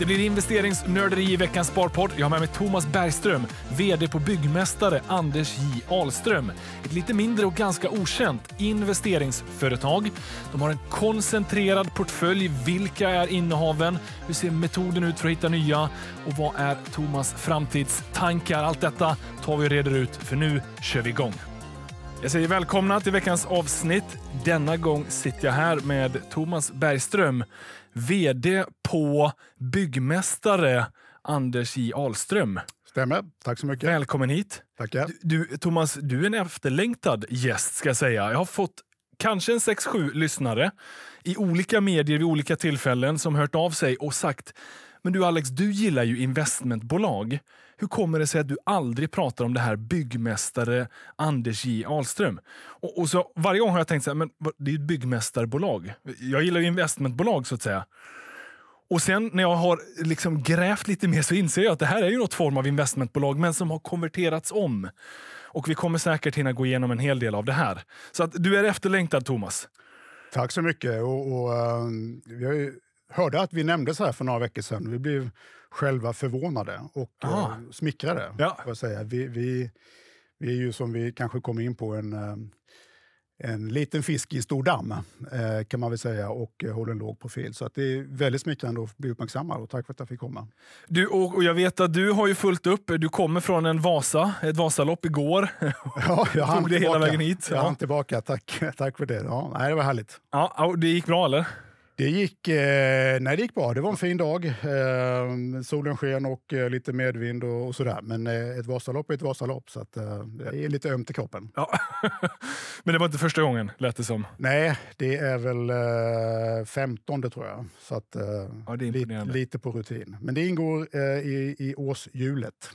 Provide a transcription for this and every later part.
Det blir investeringsnörderi i veckans Sparpodd. Jag har med mig Thomas Bergström, VD på Byggmästare Anders J. Ahlström. Ett lite mindre och ganska okänt investeringsföretag. De har en koncentrerad portfölj. Vilka är innehaven? Hur ser metoden ut för att hitta nya? Och vad är Thomas framtidstankar? Allt detta tar vi och reder ut, för nu kör vi igång. Jag säger välkomna till veckans avsnitt. Denna gång sitter jag här med Thomas Bergström vd på Byggmästare Anders J Ahlström. Stämmer. Tack så mycket. Välkommen hit. Tackar. Du, Thomas, du är en efterlängtad gäst. ska jag säga. Jag har fått kanske en 6-7 lyssnare i olika medier vid olika tillfällen som hört av sig och sagt men du Alex, du gillar ju investmentbolag hur kommer det sig att du aldrig pratar om det här byggmästare Anders J Ahlström? Och, och så, varje gång har jag tänkt så här, men det är ett byggmästarbolag. Jag gillar investmentbolag så att säga. Och sen när jag har liksom grävt lite mer så inser jag att det här är ju något form av investmentbolag, men som har konverterats om. Och vi kommer säkert hinna gå igenom en hel del av det här. Så att du är efterlängtad, Thomas. Tack så mycket. Och, och, uh, vi hörde att vi nämndes här för några veckor sedan. Vi blev själva förvånade och ah. smickrade. Ja. Jag säga. Vi, vi, vi är ju, som vi kanske kommer in på, en, eh, en liten fisk i en stor damm eh, kan man väl säga och håller en låg profil. Så att det är väldigt smickrande att bli uppmärksammad och tack för att jag fick komma. Du, och, jag vet att du har ju fullt upp. Du kommer från en Vasa, ett Vasalopp igår. Ja, jag hann tillbaka. hela vägen hit. Jag ja. hann tillbaka, tack, tack för det. Ja, nej, det var härligt. Ja, det gick bra eller? Det gick, eh, nej, det gick bra. Det var en fin dag. Eh, solen sken och eh, lite medvind och, sådär. Men ett Vasalopp är ett Vasalopp, så att, det är lite ömt i kroppen. Ja. Men det var inte första gången, lät det som. Nej, det är väl eh, 15 tror jag. Så att, ja, lite, lite, på rutin. Men det ingår i, i årshjulet.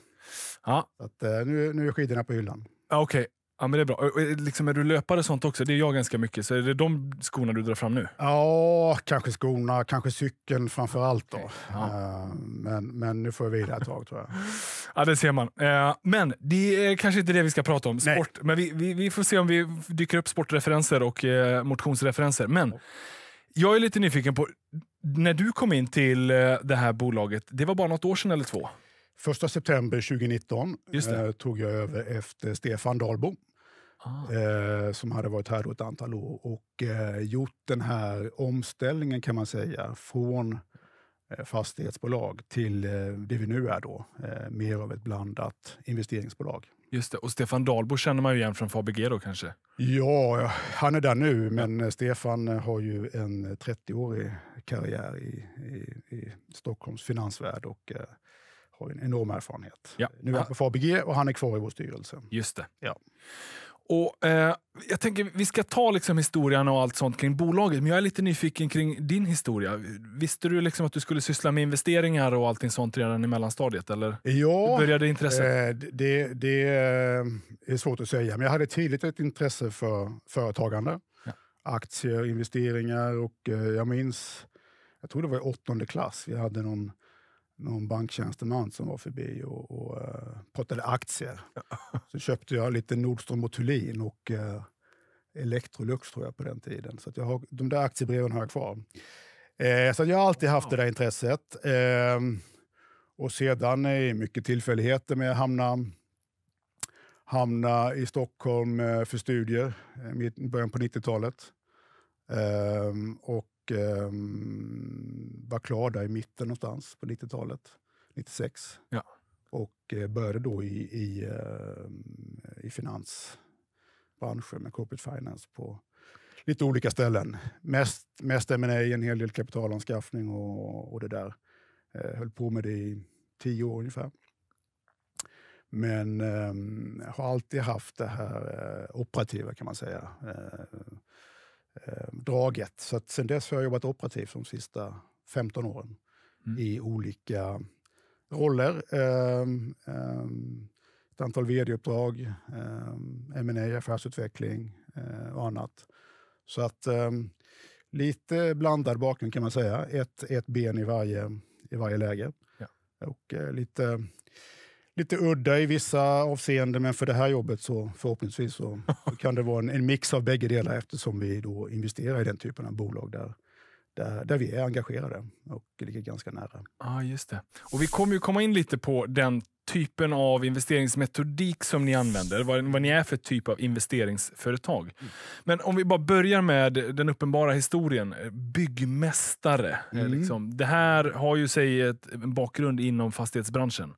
Ja. Så att, nu, nu är skidorna på hyllan. Okej, Ja, men det är bra. Liksom, är du löpare och sånt också? Det är jag ganska mycket. Så är det de skorna du drar fram nu? Ja, kanske skorna, kanske cykeln framför allt. Då. Ja. Eh, men, men nu får jag vila ett tag tror jag. Ja, det ser man. Eh, men det är kanske inte det vi ska prata om, sport. Nej. Men vi, vi, vi, får se om vi dyker upp sportreferenser och eh, motionsreferenser. Men jag är lite nyfiken på, när du kom in till det här bolaget, det var bara något år sedan eller två? Första september 2019 eh, tog jag över efter Stefan Dahlbo Ah. Eh, som hade varit här då ett antal år och eh, gjort den här omställningen kan man säga från eh, fastighetsbolag till eh, det vi nu är då, eh, mer av ett blandat investeringsbolag. Just det. Och Stefan Dahlbo känner man ju igen från Fabege då kanske? Ja, han är där nu, men Stefan har ju en 30-årig karriär i, i, i, Stockholms finansvärld och eh, har en enorm erfarenhet. Ja. Nu är han ah. på Fabege och han är kvar i vår styrelse. Just det. Ja. Och, eh, jag tänker, vi ska ta liksom historien och allt sånt kring bolaget, men jag är lite nyfiken kring din historia. Visste du liksom att du skulle syssla med investeringar och allting sånt redan i mellanstadiet? Eller ja, började intresset? Eh, det, det, eh, är svårt att säga, men jag hade tidigt ett intresse för företagande. Ja. Aktier, investeringar och eh, jag minns, jag tror det var i åttonde klass, vi hade någon någon banktjänsteman som var förbi och, och uh, eh, pratade aktier. Så köpte jag lite Nordström och Thulin och uh, Electrolux tror jag på den tiden. Så jag har, de där aktiebreven har jag kvar. Eh, så jag har alltid haft det där intresset. Eh, och sedan i mycket tillfälligheter med att hamna, hamna i Stockholm eh, för studier i början på 90-talet. Eh, och eh, var klar där i mitten någonstans på 90-talet, 96. Ja. Och eh, började då i, i, eh, i finansbranschen med corporate finance på lite olika ställen. Mest, mest M&A, en hel del kapitalanskaffning och, och det där. Eh, höll på med det i tio år ungefär. Men ehm, har alltid haft det här eh, operativa kan man säga eh, Eh, draget. Så att sen dess har jag jobbat operativt de sista 15 åren mm. i olika roller. Eh, eh, ett antal vd-uppdrag, eh, M&A, affärsutveckling eh, och annat. Så att eh, lite blandad bakgrund kan man säga. Ett, ett ben i varje, i varje läge. Ja. Och eh, lite lite udda i vissa avseenden, men för det här jobbet så förhoppningsvis så kan det vara en, en mix av bägge delar eftersom vi då investerar i den typen av bolag där, där, där vi är engagerade och ligger ganska nära. ah, just det. Och Vi kommer ju komma in lite på den typen av investeringsmetodik som ni använder, vad, vad ni är för typ av investeringsföretag. Mm. Men om vi bara börjar med den uppenbara historien, byggmästare. Mm. Liksom. Det här har ju sig ett, en bakgrund inom fastighetsbranschen.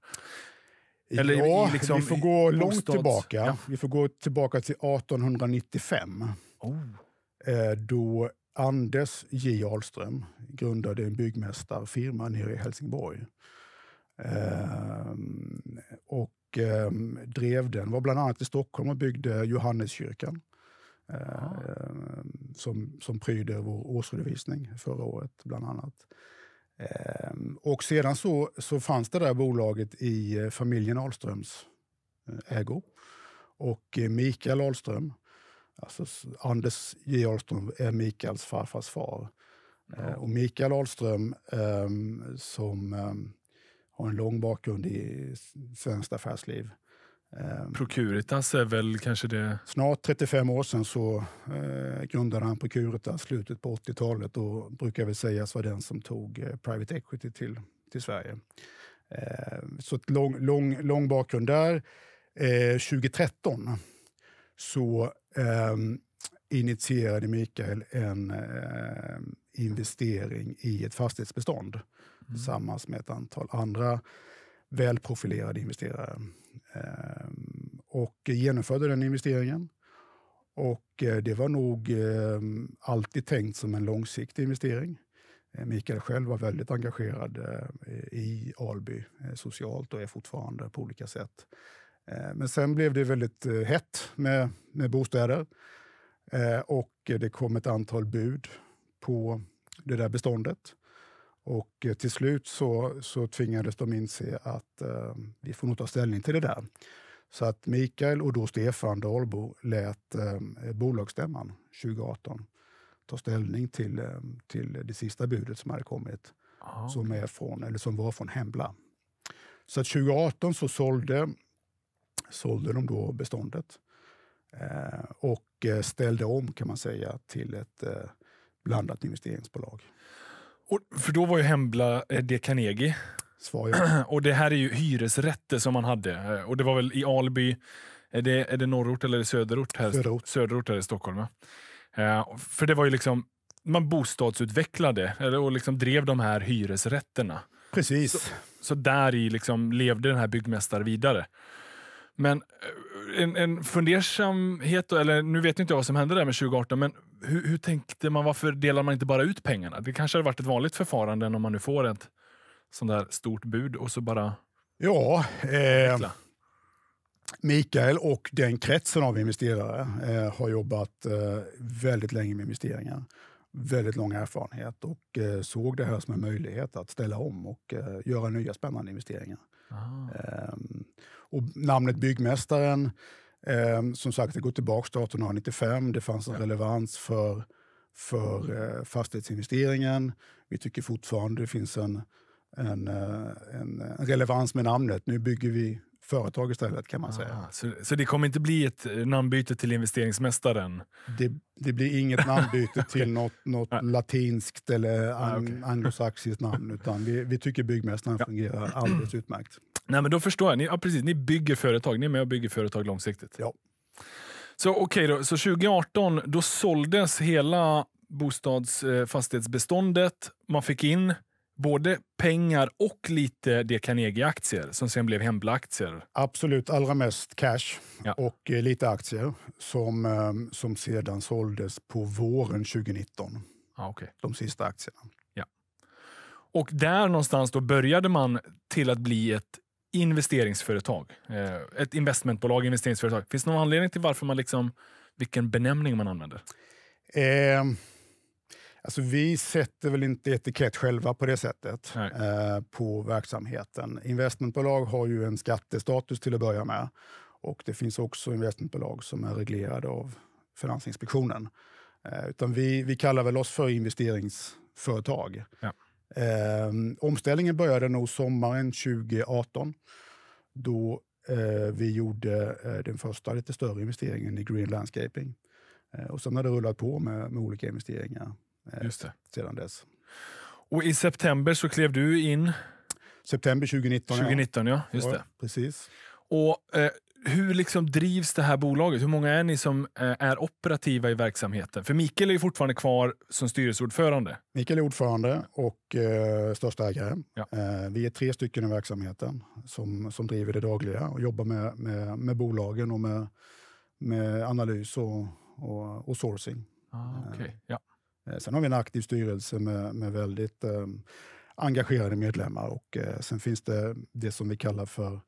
Eller ja, liksom vi får gå långt tillbaka. Ja. Vi får gå tillbaka till 1895. Oh. Eh, då Anders J. Ahlström grundade en byggmästarfirma nere i Helsingborg. Ehm, och ehm, drev den, var bland annat i Stockholm och byggde Johanneskyrkan. Ah. Ehm, som, som pryder vår årsredovisning förra året, bland annat. Ehm, och sedan så, så fanns det där bolaget i eh, familjen Ahlströms eh, ägo. Och eh, Mikael Ahlström, alltså Anders J Ahlström är Mikaels farfars far. Ja. Och Mikael Ahlström ehm, som ehm, har en lång bakgrund i svenskt affärsliv Ehm, Procuritas är väl kanske det... Snart 35 år sedan så eh, grundade han Procuritas slutet på 80-talet och brukar väl sägas vara den som tog eh, private equity till, till Sverige. Eh, så lång, lång, lång bakgrund där. 2013 eh, så ehm, initierade Mikael en ehm, investering i ett fastighetsbestånd mm. tillsammans med ett antal andra välprofilerade investerare. Eh, och genomförde den investeringen. Och eh, det var nog eh, alltid tänkt som en långsiktig investering. Mikael själv var väldigt engagerad i Alby socialt och är fortfarande på olika sätt. Men sen blev det väldigt hett med, med bostäder och det kom ett antal bud på det där beståndet. Och eh, till slut så, så tvingades de inse att eh, vi får nog ta ställning till det där. Så att Mikael och då Stefan Dahlbo lät eh, bolagsstämman 2018 ta ställning till, eh, till det sista budet som hade kommit, Aha. som, är från, eller som var från Hembla. Så att 2018 så sålde, sålde de då beståndet eh, och eh, ställde om kan man säga till ett eh, blandat investeringsbolag. Och, för då var ju Hembla eh, det Carnegie. Svar, Och det här är ju hyresrätter som man hade. Eh, och det var väl i Alby, är det, är det norrort eller söderort? Här? Söderort. Söderort här i Stockholm. Ja. Eh, för det var ju liksom, man bostadsutvecklade och liksom drev de här hyresrätterna. Precis. Så, så där i liksom levde den här byggmästaren vidare. Men en, en fundersamhet, eller nu vet jag inte vad som hände där med 2018, men hur, hur tänkte man? Varför delar man inte bara ut pengarna? Det kanske hade varit ett vanligt förfarande om man nu får ett sånt där stort bud och så bara... Ja, eh, Mikael och den kretsen av investerare eh, har jobbat eh, väldigt länge med investeringar. Väldigt lång erfarenhet och eh, såg det här som en möjlighet att ställa om och eh, göra nya spännande investeringar. Ah. Ehm, och namnet Byggmästaren, eh, som sagt, det går tillbaka till 1895. Det fanns en ja. relevans för, för eh, fastighetsinvesteringen. Vi tycker fortfarande det finns en, en, eh, en, en relevans med namnet. Nu bygger vi företag istället kan man säga. Ah, så, så, det kommer inte bli ett eh, namnbyte till investeringsmästaren? Det, det blir inget namnbyte okay. till något, något latinskt eller an, ah, okay. anglosaxiskt namn, utan vi, vi tycker byggmästaren ja. fungerar alldeles utmärkt. Nej, men då förstår jag. Ni, ja, precis, ni bygger företag. Ni är med och bygger företag långsiktigt. Ja. Så okay då. Så 2018 då såldes hela bostadsfastighetsbeståndet. Eh, man fick in både pengar och lite det Carnegie-aktier som sen blev Hembla-aktier? Absolut, allra mest cash ja. och eh, lite aktier som, ehm, som sedan såldes på våren 2019. Ah, okay. De sista aktierna. Och där någonstans då började man till att bli ett investeringsföretag, eh, ett investmentbolag, investeringsföretag. Finns det någon anledning till varför man liksom, vilken benämning man använder? Eh, alltså vi sätter väl inte etikett själva på det sättet eh, på verksamheten. Investmentbolag har ju en skattestatus till att börja med och det finns också investmentbolag som är reglerade av Finansinspektionen. Eh, utan vi, vi kallar väl oss för investeringsföretag. Ja. Ehm, omställningen började nog sommaren 2018 då eh, vi gjorde eh, den första lite större investeringen i Green Landscaping. Eh, och sen har det rullat på med, med olika investeringar sedan dess. Och i september så klev du in? September 2019. 2019, ja. ja just det. Precis. Och eh, hur liksom drivs det här bolaget? Hur många är ni som eh, är operativa i verksamheten? För Mikael är fortfarande kvar som styrelseordförande. Mikael är ordförande och eh, största ägare. Ja. Eh, vi är tre stycken i verksamheten som, som driver det dagliga och jobbar med, med, med bolagen och med, med analys och, och, och sourcing. Ah, okay. Eh, ja. Eh, sen har vi en aktiv styrelse med, med väldigt engagerade medlemmar och sen finns det det som vi kallar för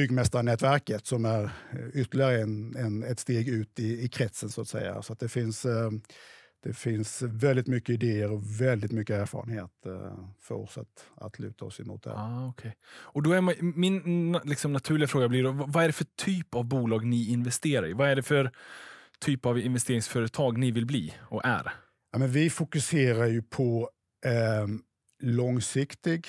byggmästarnätverket som är ytterligare en, en, ett steg ut i, i kretsen så att säga. Så att det, finns, eh, det finns väldigt mycket idéer och väldigt mycket erfarenhet eh, för oss att, att luta oss emot. Det ah, okay. och då är man, min liksom, naturliga fråga blir då, vad är det för typ av bolag ni investerar i? Vad är det för typ av investeringsföretag ni vill bli och är? Ja, men vi fokuserar ju på eh, långsiktig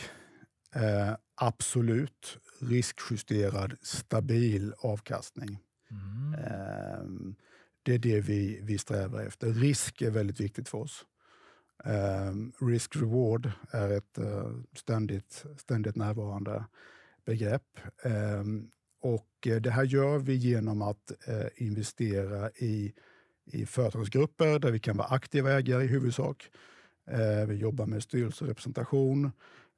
eh, absolut riskjusterad, stabil avkastning. Mm. Eh, det är det vi, vi strävar efter. Risk är väldigt viktigt för oss. Eh, Risk-reward är ett eh, ständigt, ständigt närvarande begrepp. Ehm, och eh, det här gör vi genom att eh, investera i, i företagsgrupper där vi kan vara aktiva ägare i huvudsak. Vi jobbar med styrelserepresentation.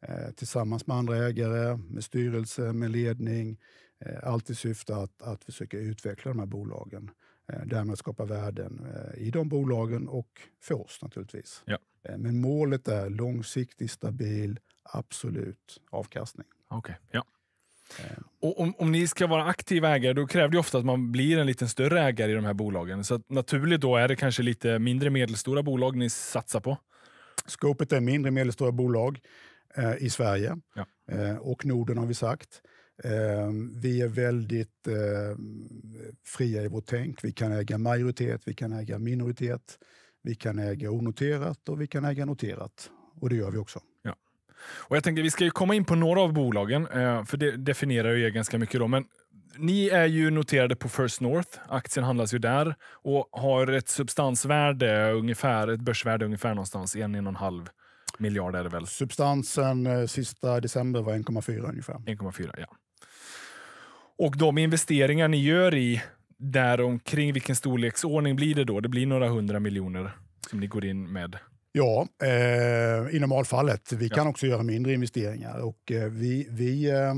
Eh, tillsammans med andra ägare, med styrelse, med ledning. Eh, allt i syfte att, att försöka utveckla de här bolagen. Eh, därmed skapa värden i de bolagen och för oss naturligtvis. Ja. Men målet är långsiktig, stabil, absolut avkastning. okay. ja. Och om, om, ni ska vara aktiva ägare, då kräver det ofta att man blir en lite större ägare i de här bolagen. Så naturligt då är det kanske lite mindre medelstora bolag ni satsar på? Scopet är mindre medelstora bolag eh, i Sverige ja. eh, och Norden har vi sagt. Eh, vi är väldigt eh, fria i vårt tänk. Vi kan äga majoritet, vi kan äga minoritet, vi kan äga onoterat och vi kan äga noterat. Och det gör vi också. Ja. Och jag tänker, vi ska ju komma in på några av bolagen, eh, för det definierar ju er ganska mycket. Då, men ni är ju noterade på First North. Aktien handlas ju där och har ett substansvärde, ungefär, ett börsvärde ungefär någonstans en, en och en halv miljard är det väl? Substansen eh, sista december var 1,4 ungefär. 1,4 ja. Och de investeringar ni gör i där omkring vilken storleksordning blir det då? Det blir några hundra miljoner som ni går in med. Ja, eh, i normalfallet. Vi ja. kan också göra mindre investeringar. Och, eh, vi, vi, eh,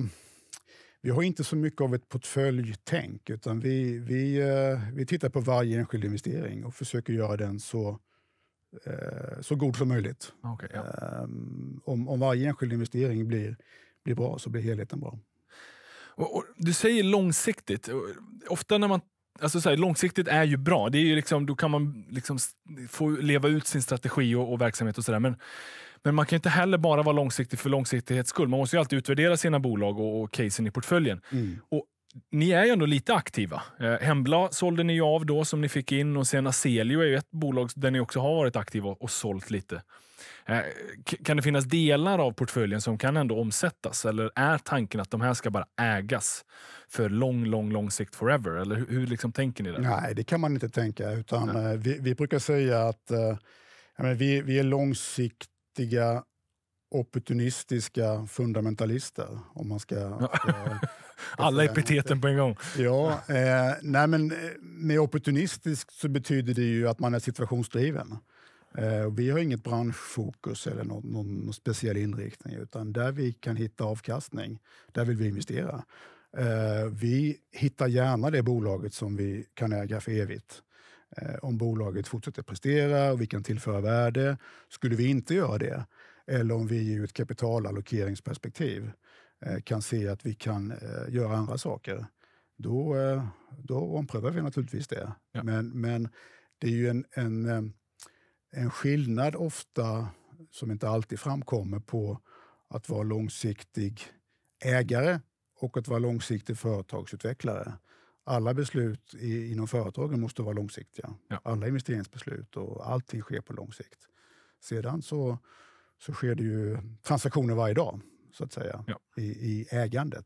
vi har inte så mycket av ett portföljtänk utan vi, vi, eh, vi tittar på varje enskild investering och försöker göra den så Eh, så god som möjligt. Okay, ja. Ehm, om, om varje enskild investering blir, blir bra så blir helheten bra. Och, och, du säger långsiktigt. Ofta när man Alltså så här, långsiktigt är ju bra. Det är ju liksom, då kan man liksom få leva ut sin strategi och, och verksamhet. och så där. Men, men man kan inte heller bara vara långsiktig för långsiktighets skull. Man måste ju alltid utvärdera sina bolag och, och casen i portföljen. Mm. Och ni är ju ändå lite aktiva. Eh, Hembla sålde ni av då som ni fick in och sen Aselio är ju ett bolag där ni också har varit aktiva och sålt lite. Eh, kan det finnas delar av portföljen som kan ändå omsättas eller är tanken att de här ska bara ägas för lång, lång, lång sikt forever? Eller hur, hur liksom tänker ni där? Nej, det kan man inte tänka utan eh, vi, vi, brukar säga att menar, vi, vi är långsiktiga opportunistiska fundamentalister om man ska... Ja alla epiteten på en gång. Ja, eh, nej men eh, med opportunistisk så betyder det ju att man är situationsdriven. Eh, vi har inget branschfokus eller någon, någon, speciell inriktning, utan där vi kan hitta avkastning, där vill vi investera. Eh, vi hittar gärna det bolaget som vi kan äga för evigt eh, om bolaget fortsätter prestera och vi kan tillföra värde. Skulle vi inte göra det, eller om vi ur ett kapitalallokeringsperspektiv eh, kan se att vi kan eh, göra andra saker, då, eh, då omprövar vi naturligtvis det. Ja. Men, men det är ju en, en, en skillnad ofta, som inte alltid framkommer, på att vara långsiktig ägare och att vara långsiktig företagsutvecklare. Alla beslut i, inom företagen måste vara långsiktiga. Ja. Alla investeringsbeslut och allting sker på lång sikt. Sedan så så sker det ju transaktioner varje dag, så att säga, ja. i, i ägandet.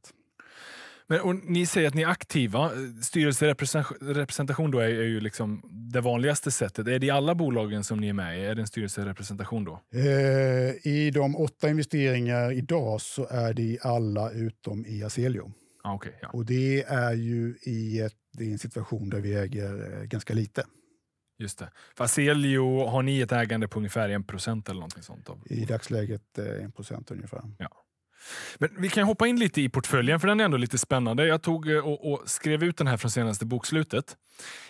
Men, ni säger att ni är aktiva. Styrelserepresentation då är, är, ju liksom det vanligaste sättet. Är det i alla bolagen som ni är med i? Är det en styrelserepresentation då? Eh, I de åtta investeringar idag så är det i alla utom i Aselio. Ah, okay, ja. Och det är ju i ett, det en situation där vi äger eh, ganska lite. Just det. Fazelio, har ni ett ägande på ungefär 1% eller någonting sånt? Av? I dagsläget 1% eh, ungefär. Ja. Men vi kan hoppa in lite i portföljen, för den är ändå lite spännande. Jag tog eh, och, och, skrev ut den här från senaste bokslutet.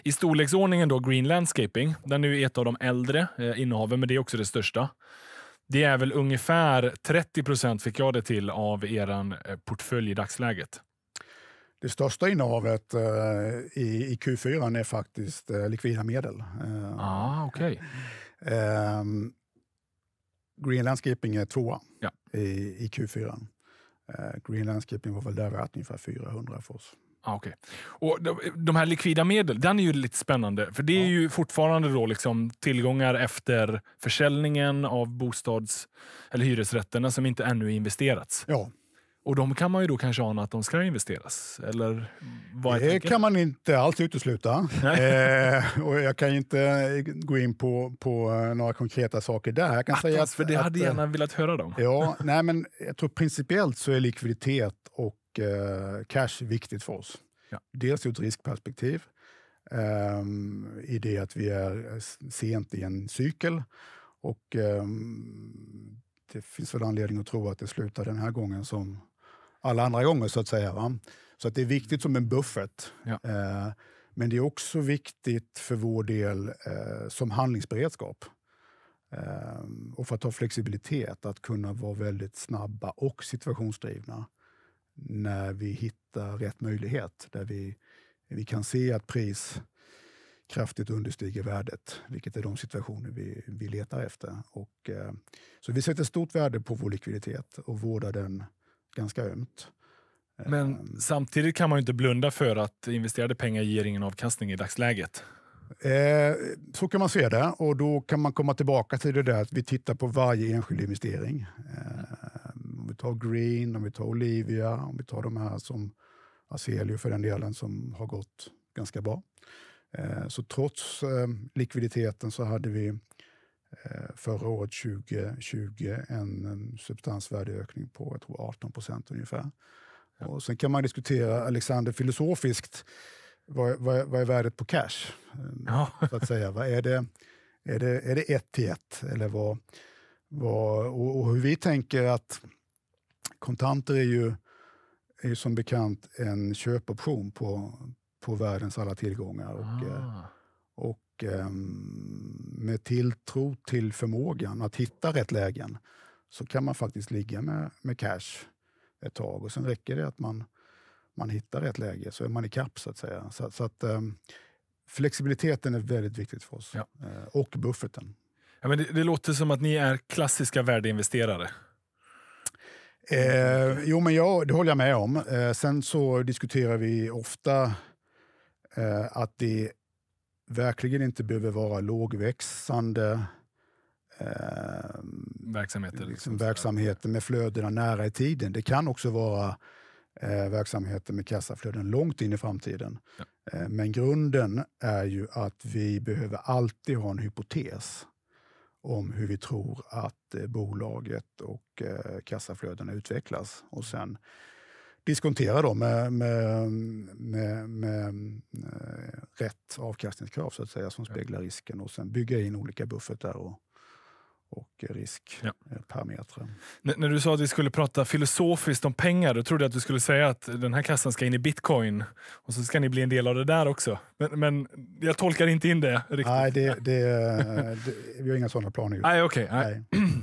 I storleksordningen då Green Landscaping, den är ju ett av de äldre eh, innehaven, men det är också det största. Det är väl ungefär 30 procent, fick jag det till, av er eh, portfölj i dagsläget. Det största innehavet eh, i, i Q4 är faktiskt eh, likvida medel. Eh, ah, okay. eh, Greenland Skipping är tvåa ja. i, i Q4. Eh, Greenland Skipping var väl där värt ungefär 400 för oss. Ah, okay. och de, de här likvida medel, den är ju lite spännande. För det är ja. ju fortfarande då liksom tillgångar efter försäljningen av bostads eller hyresrätterna som inte ännu investerats. Ja. Och de kan man ju då kanske ana att de ska investeras? Eller vad det kan man inte alls utesluta. eh, och jag kan inte gå in på, på eh, några konkreta saker där. Jag kan Attans, säga att, för det hade jag gärna eh, velat höra dem. ja, nej, men jag tror principiellt så är likviditet och eh, cash viktigt för oss. Ja. Dels ur ett riskperspektiv, eh, i det att vi är sent i en cykel. Och ehm, det finns väl anledning att tro att det slutar den här gången som alla andra gånger. Så att säga. Va? Så att det är viktigt som en buffert. Ja. Eh, men det är också viktigt för vår del eh, som handlingsberedskap. Eh, och för att ha flexibilitet, att kunna vara väldigt snabba och situationsdrivna när vi hittar rätt möjlighet, där vi, vi kan se att pris kraftigt understiger värdet, vilket är de situationer vi, vi letar efter. Och, eh, så vi sätter stort värde på vår likviditet och vårdar den ganska ömt. Men ehm. samtidigt kan man inte blunda för att investerade pengar ger ingen avkastning i dagsläget. Eh, så kan man se det och då kan man komma tillbaka till det där att vi tittar på varje enskild investering. Ehm, om vi tar Green, om vi tar Olivia, om vi tar de här som Azelio för den delen som har gått ganska bra. Eh, så trots ehm, likviditeten så hade vi Eh, förra året 2020 en substansvärdeökning på jag tror 18 procent ungefär. Ja. Och sen kan man diskutera, Alexander, filosofiskt, vad, vad, vad är värdet på cash? Eh, ja. Så att säga. Vad är, det, är, det, är det ett till ett? Eller vad, vad, och, och hur vi tänker att kontanter är ju, är ju som bekant en köpoption på, på världens alla tillgångar. Och, ah. eh, och Ehm, med tilltro till förmågan att hitta rätt lägen så kan man faktiskt ligga med, med cash ett tag och sen räcker det att man, man hittar rätt läge så är man i kapp så att säga. Så, så att, ehm, flexibiliteten är väldigt viktigt för oss ja. Eh, och bufferten. Ja, men det, det, låter som att ni är klassiska värdeinvesterare. Eh, jo, men jag, det håller jag med om. Eh, sen så diskuterar vi ofta eh, att det verkligen inte behöver vara lågväxande eh, verksamheter, liksom, liksom verksamheter med flödena nära i tiden. Det kan också vara eh, verksamheter med kassaflöden långt in i framtiden. Ja. Eh, men grunden är ju att vi behöver alltid ha en hypotes om hur vi tror att eh, bolaget och eh, kassaflödena utvecklas. Och sen diskontera dem med, med, med, med, eh, rätt avkastningskrav så att säga, som speglar risken och sen bygga in olika buffertar och, och riskparametrar. Ja. Eh, när du sa att vi skulle prata filosofiskt om pengar, då trodde jag att du skulle säga att den här kassan ska in i bitcoin och så ska ni bli en del av det där också. Men, men jag tolkar inte in det riktigt. Nej, det, det, eh, det, vi har inga sådana planer. Just. Nej, Okay, nej. nej. nej.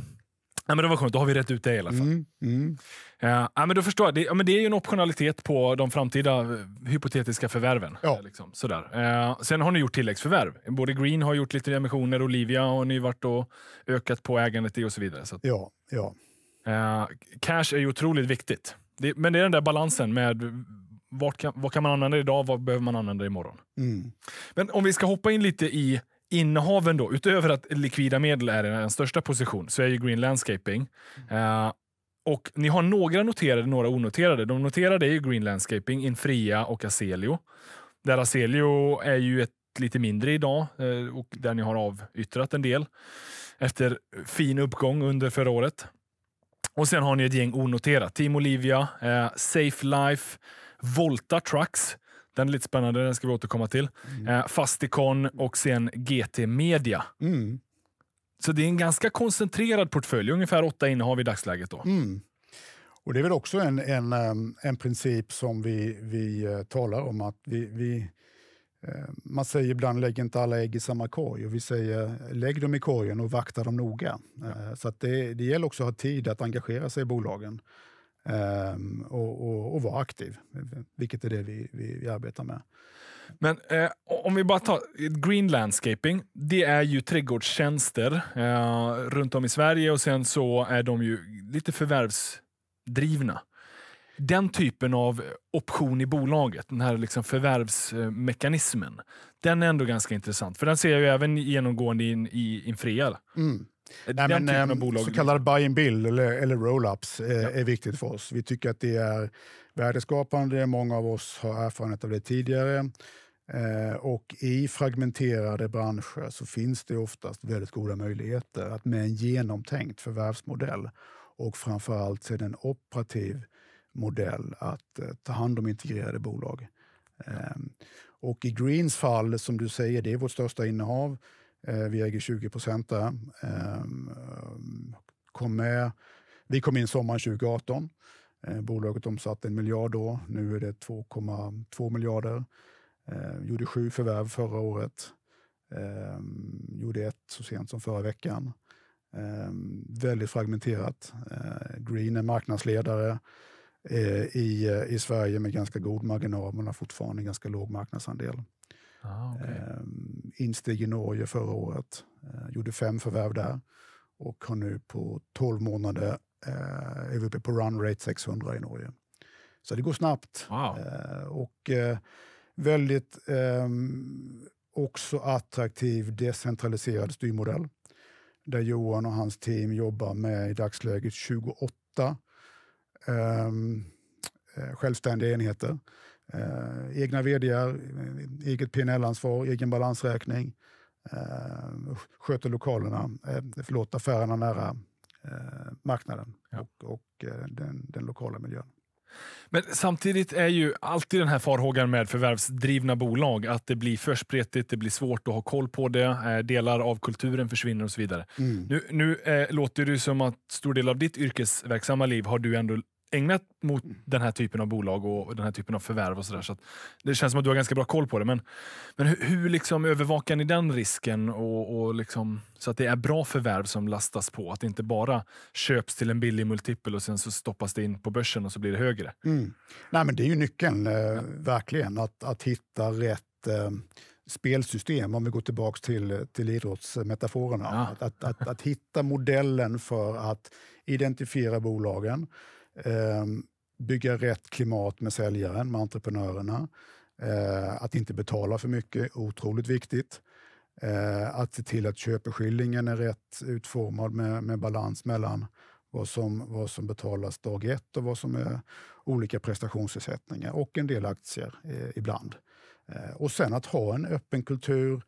men det var skönt, då har vi rätt ut det i alla fall. Mm, mm. Eh, ja, men då förstår jag. Det, ja, men det är ju en optionalitet på de framtida eh, hypotetiska förvärven. Ja. Liksom, sådär. Eh, sen har ni gjort tilläggsförvärv. Både Green har gjort lite emissioner, Olivia har ni varit och ökat på ägandet i och så vidare. Så att, ja, ja. Eh, cash är ju otroligt viktigt. Det, men det är den där balansen med vart kan, vad kan man använda idag, vad behöver man använda imorgon? Mm. Men om vi ska hoppa in lite i innehaven då, utöver att likvida medel är den största positionen, så är ju Green Landscaping. Mm. Eh, och ni har några noterade, några onoterade. De noterade är ju Green Landscaping, Infria och Aselio. Där Aselio är ju ett lite mindre idag eh, och där ni har avyttrat en del efter fin uppgång under förra året. Och sen har ni ett gäng onoterat. Team Olivia, eh, Safe Life, Volta Trucks. Den är lite spännande, den ska vi återkomma till. Mm. Eh, Fasticon och sen GT Media. Mm. Så det är en ganska koncentrerad portfölj, ungefär åtta innehav i dagsläget. Då. Mm. Och Det är väl också en, en, ehm, en princip som vi, vi eh, talar om. att vi, vi eh, man säger ibland lägg inte alla ägg i samma korg. Och vi säger lägg dem i korgen och vakta dem noga. Ja. Eh, så det, det gäller också att ha tid att engagera sig i bolagen. Ehm, och, och, och vara aktiv, vilket är det vi, vi, vi arbetar med. Men eh, om vi bara tar green landscaping. Det är ju trädgårdstjänster eh, runt om i Sverige och sen så är de ju lite förvärvsdrivna. Den typen av option i bolaget, den här liksom förvärvsmekanismen, den är ändå ganska intressant. För den ser jag ju även genomgående in, i Infrea. Mm. Nej, Den men, eh, av bolag. Så kallade buy and build eller, eller roll-ups eh, ja. är viktigt för oss. Vi tycker att det är värdeskapande. Många av oss har erfarenhet av det tidigare. Eh, och I fragmenterade branscher så finns det oftast väldigt goda möjligheter att med en genomtänkt förvärvsmodell och framförallt sedan en operativ modell att eh, ta hand om integrerade bolag. Ehm, och i Greens fall, som du säger, det är vårt största innehav. Eh, vi äger 20 procent där. Ehm, kom med. Vi kom in sommaren 2018. Eh, bolaget omsatte en miljard då. Nu är det 2,2 miljarder. Ehm, gjorde sju förvärv förra året. Ehm, gjorde ett så sent som förra veckan. Väldigt fragmenterat. Eh, Green är marknadsledare i, Sverige med ganska god marginal men har fortfarande en ganska låg marknadsandel. Ah, okay. Ehm, insteg i Norge förra året, eh, gjorde fem förvärv där och har nu på 12 månader eh, är vi uppe på run rate 600 i Norge. Så det går snabbt. Wow. Eh, och väldigt ehm, också attraktiv decentraliserad styrmodell där Johan och hans team jobbar med i dagsläget 28 ehm, självständiga enheter Eh, egna vdar, eh, eget PNL-ansvar, egen balansräkning. Eh, sköter lokalerna, eh, förlåt, affärerna nära eh, marknaden ja. och, och eh, den, den lokala miljön. Men samtidigt är ju alltid den här farhågan med förvärvsdrivna bolag att det blir för spretigt, det blir svårt att ha koll på det, eh, delar av kulturen försvinner och så vidare. Mm. Nu, nu eh, låter det som att stor del av ditt yrkesverksamma liv har du ändå ägnat mot den här typen av bolag och den här typen av förvärv och Så, där, så det känns som att du har ganska bra koll på det. Men, men hur, hur liksom övervakar ni den risken och, och liksom, så att det är bra förvärv som lastas på? Att det inte bara köps till en billig multipel och sen så stoppas det in på börsen och så blir det högre. Mm. Nej, men det är ju nyckeln, eh, verkligen, att, att hitta rätt eh, spelsystem, om vi går tillbaka till, till idrottsmetaforerna. Ja. Att, att, att, att, hitta modellen för att identifiera bolagen, Ehm, bygga rätt klimat med säljaren, med entreprenörerna. Ehm, att inte betala för mycket, otroligt viktigt. Ehm, att se till att köpeskillingen är rätt utformad med, med balans mellan vad som, vad som betalas dag ett och vad som är olika prestationsersättningar och en del aktier eh, ibland. Och sen att ha en öppen kultur,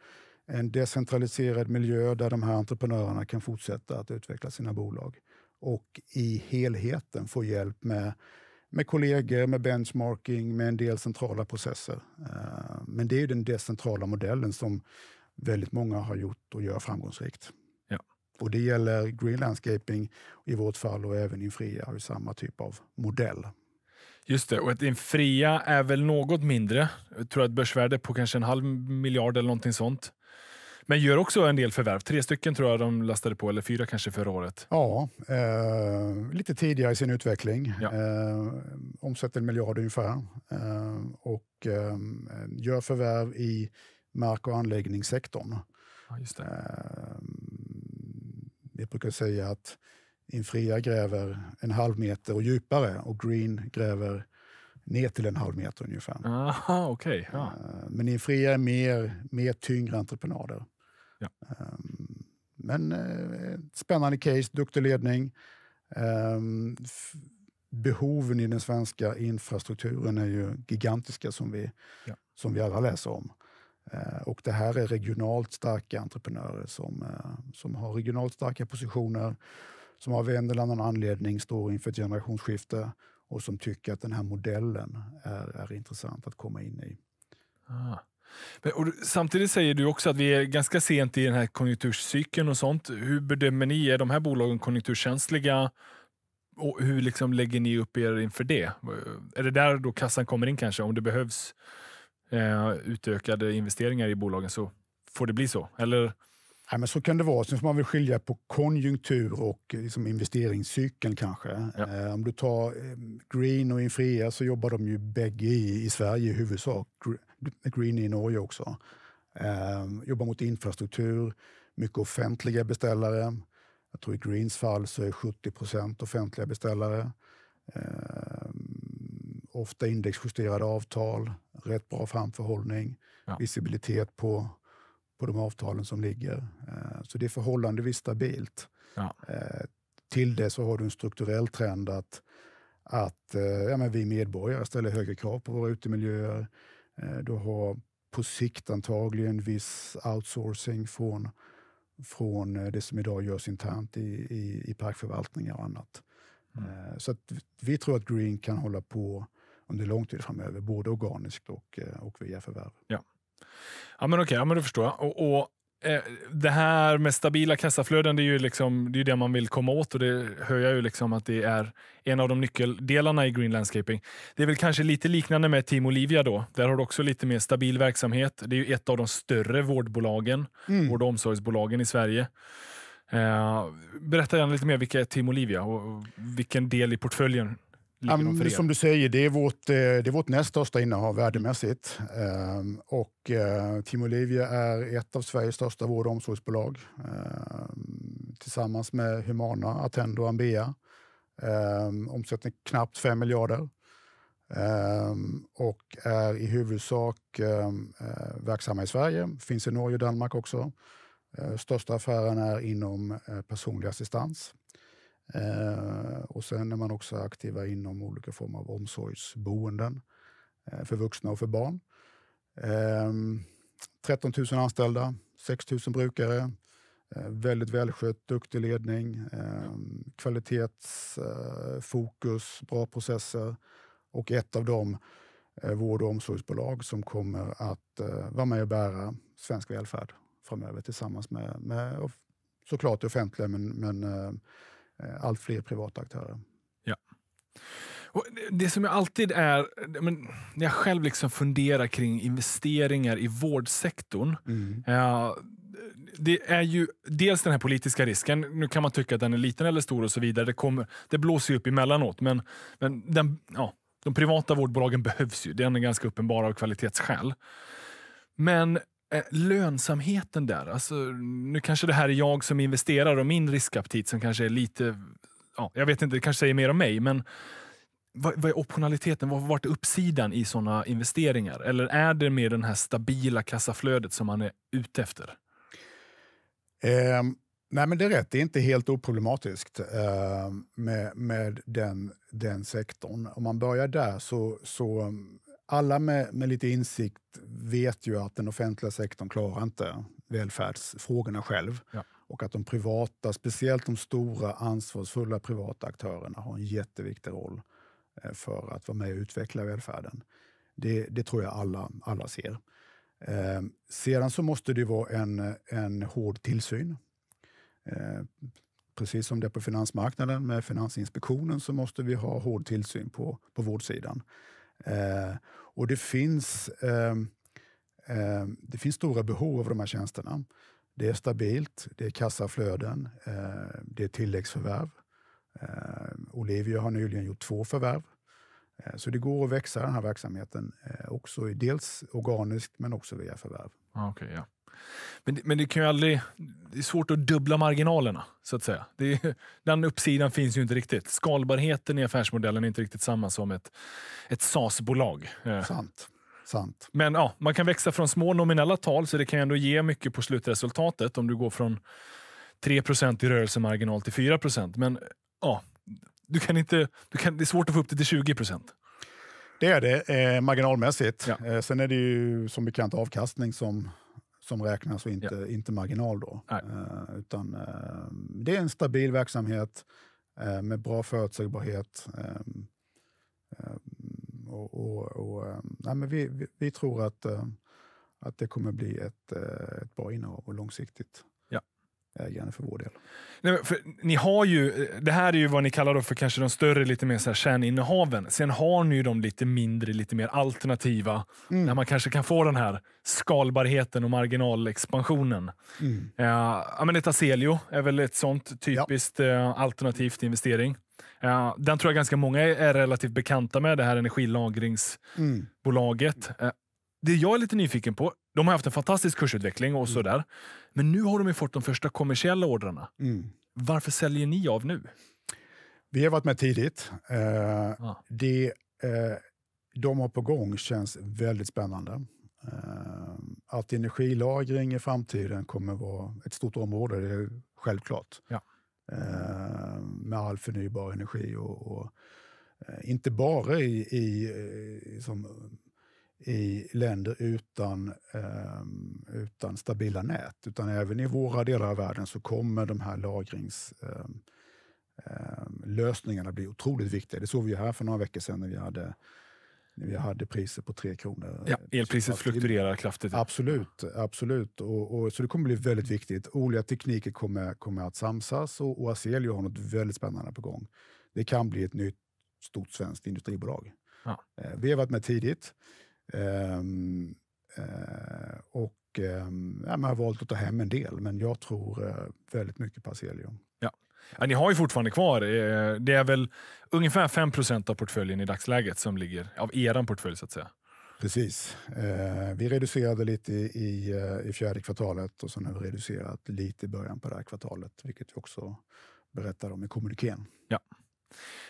en decentraliserad miljö där de här entreprenörerna kan fortsätta att utveckla sina bolag och i helheten få hjälp med, med kollegor, med benchmarking, med en del centrala processer. Eh, men det är den decentrala modellen som väldigt många har gjort och gör framgångsrikt. Ja. Och det gäller Green Landscaping i vårt fall och även Infria har ju samma typ av modell. Just det, och ett Infria är väl något mindre. Jag tror att börsvärde på kanske en halv miljard eller någonting sånt. Men gör också en del förvärv. Tre stycken tror jag de lastade på, eller fyra kanske förra året. Ja, eh, lite tidigare i sin utveckling. Ja. Eh, omsätter en miljard ungefär. Eh, och eh, gör förvärv i mark och anläggningssektorn. Ja, just det. vi eh, brukar säga att Infria gräver en halv meter och djupare och Green gräver ner till en halv meter ungefär. Aha, okay. ja. Eh, men Infria är mer, mer tyngre entreprenader. Ja. Ehm, men eh, spännande case, duktig ledning. Ehm, behoven i den svenska infrastrukturen är ju gigantiska som vi, ja. som vi alla läser om. Eh, och det här är regionalt starka entreprenörer som, eh, som har regionalt starka positioner, som av en eller annan anledning står inför ett generationsskifte och som tycker att den här modellen är, är intressant att komma in i. Ah. Och samtidigt säger du också att vi är ganska sent i den här konjunkturcykeln och sånt. Hur bedömer ni, är de här bolagen konjunkturkänsliga? Och hur liksom lägger ni upp er inför det? Är det där då kassan kommer in kanske? Om det behövs eh, utökade investeringar i bolagen så får det bli så, eller? Nej, men så kan det vara. Sen får man väl skilja på konjunktur och eh, liksom investeringscykeln kanske. Ja. Eh, om du tar eh, Green och Infrea så jobbar de ju bägge i, i Sverige i huvudsak. Green i Norge också. Ehm, jobbar mot infrastruktur, mycket offentliga beställare. Jag tror i Greens fall så är 70 procent offentliga beställare. Eh, ofta indexjusterade avtal, rätt bra framförhållning, ja. visibilitet på, på de avtalen som ligger. Eh, så det är förhållandevis stabilt. Ja. Eh, till det så har du en strukturell trend att, att eh, ja, men vi medborgare ställer högre krav på våra utemiljöer. Eh, du har på sikt antagligen viss outsourcing från, från eh, det som idag görs internt i, i, i parkförvaltningar och annat. Mm. Eh, så att vi tror att green kan hålla på under lång tid framöver, både organiskt och, och via förvärv. Ja. Ja men okej, ja, men det förstår jag. Och, och Eh, det här med stabila kassaflöden, det är ju liksom, det, är det man vill komma åt och det hör jag ju liksom att det är en av de nyckeldelarna i Green Landscaping. Det är väl kanske lite liknande med Team Olivia då. Där har du också lite mer stabil verksamhet. Det är ju ett av de större vårdbolagen, mm. vård och omsorgsbolagen i Sverige. Eh, berätta gärna lite mer, vilka är Team Olivia och vilken del i portföljen Um, som du säger, det är vårt, eh, det är vårt näst största innehav värdemässigt. Um, och uh, Team Olivia är ett av Sveriges största vård och omsorgsbolag um, tillsammans med Humana, Attendo och Ambea. Um, ehm, omsättning knappt 5 miljarder och är i huvudsak eh, verksamma i Sverige. Finns i Norge och Danmark också. Största affären är inom personlig assistans. Eh, och sen är man också aktiva inom olika former av omsorgsboenden eh, för vuxna och för barn. Ehm, eh, 13 000 anställda, 6 000 brukare. Väldigt välskött, duktig ledning, ehm, kvalitetsfokus, eh, bra processer och ett av dem vård och omsorgsbolag som kommer att eh, vara med och bära svensk välfärd framöver tillsammans med, med såklart det offentliga men, men eh, Eh, allt fler privata aktörer. Ja. Och det som jag alltid är, men, när jag själv liksom funderar kring investeringar i vårdsektorn, mm. eh, det är ju dels den här politiska risken. Nu kan man tycka att den är liten eller stor och så vidare. Det, kommer, det blåser ju upp emellanåt, men, men den, ja, de privata vårdbolagen behövs ju. Den är ganska uppenbar av kvalitetsskäl. Men Eh, lönsamheten där, alltså, nu kanske det här är jag som investerar och min riskaptit som kanske är lite, ja, jag vet inte, det kanske säger mer om mig, men vad, vad är optionaliteten? Vad, vart är uppsidan i sådana investeringar? Eller är det mer den här stabila kassaflödet som man är ute efter? Eh, nej men det är rätt, det är inte helt oproblematiskt eh, med, med den, den sektorn. Om man börjar där så, så alla med, med lite insikt vet ju att den offentliga sektorn klarar inte välfärdsfrågorna själv. Ja. Och att de privata, speciellt de stora ansvarsfulla privata aktörerna har en jätteviktig roll eh, för att vara med och utveckla välfärden. Det, det tror jag alla, alla ser. Eh, sedan så måste det vara en, en hård tillsyn. Eh, precis som det är på finansmarknaden med Finansinspektionen så måste vi ha hård tillsyn på, på vårdsidan. Eh, och det finns, eh, eh, det finns stora behov av de här tjänsterna. Det är stabilt, det är kassaflöden, eh, det är tilläggsförvärv. Eh, Olivia har nyligen gjort två förvärv. Eh, så det går att växa den här verksamheten också, dels organiskt men också via förvärv. okay, ja. Men, men det kan ju aldrig... Det är svårt att dubbla marginalerna, så att säga. Är, den uppsidan finns ju inte riktigt. Skalbarheten i affärsmodellen är inte riktigt samma som ett, ett SAS-bolag. Eh. Sant. Sant. Men ja, man kan växa från små nominella tal, så det kan ändå ge mycket på slutresultatet om du går från 3 i rörelsemarginal till 4 Men ja, du kan inte, du kan, det är svårt att få upp det till 20 Det är det, eh, marginalmässigt. Ja. Eh, sen är det ju som bekant avkastning som som räknas och inte, ja. inte marginal då. Uh, utan uh, det är en stabil verksamhet uh, med bra förutsägbarhet. Ehm, ehm, och, och, och ehm, nej, men vi, vi, vi, tror att, att det kommer bli ett, ett bra innehav och långsiktigt ägaren eh, för vår del. Nej, ni har ju, eh, det här är ju vad ni kallar då för kanske de större, lite mer så här kärninnehaven. Sen har ni ju de lite mindre, lite mer alternativa, mm. där man kanske kan få den här skalbarheten och marginalexpansionen. Mm. Uh, eh, ett Aselio är väl ett sånt typiskt ja. uh, alternativt investering. Uh, den tror jag ganska många är, är relativt bekanta med, det här energilagringsbolaget. Mm. Uh, det jag är lite nyfiken på, de har haft en fantastisk kursutveckling och sådär. Men nu har de fått de första kommersiella ordrarna. Mm. Varför säljer ni av nu? Vi har varit med tidigt. Eh, ah. det, eh, de har på gång känns väldigt spännande. Eh, att energilagring i framtiden kommer vara ett stort område, det är självklart. Ja. Eh, med all förnybar energi och, och eh, inte bara i, i eh, som i länder utan, ehm, utan stabila nät. Utan även i våra delar av världen så kommer de här lagrings ehm, ehm, lösningarna blir otroligt viktiga. Det såg vi här för några veckor sedan när vi hade, när vi hade priser på 3 kronor. Eh, ja, elpriset fluktuerar kraftigt. Absolut, absolut. Och, och, så det kommer bli väldigt viktigt. Olika tekniker kommer, kommer att samsas och, och Aselio har något väldigt spännande på gång. Det kan bli ett nytt stort svenskt industribolag. Ja. Eh, vi har varit med tidigt. Um, och um, man har valt att ta hem en del, men jag tror uh, väldigt mycket på Aselium. Ja. ja. ni har ju fortfarande kvar, eh, det är väl ungefär 5 av portföljen i dagsläget som ligger, av er portfölj så att säga. Precis. Eh, vi reducerade lite i, i, eh, i, fjärde kvartalet och sen har vi reducerat lite i början på det här kvartalet, vilket vi också berättar om i kommuniken. Ja.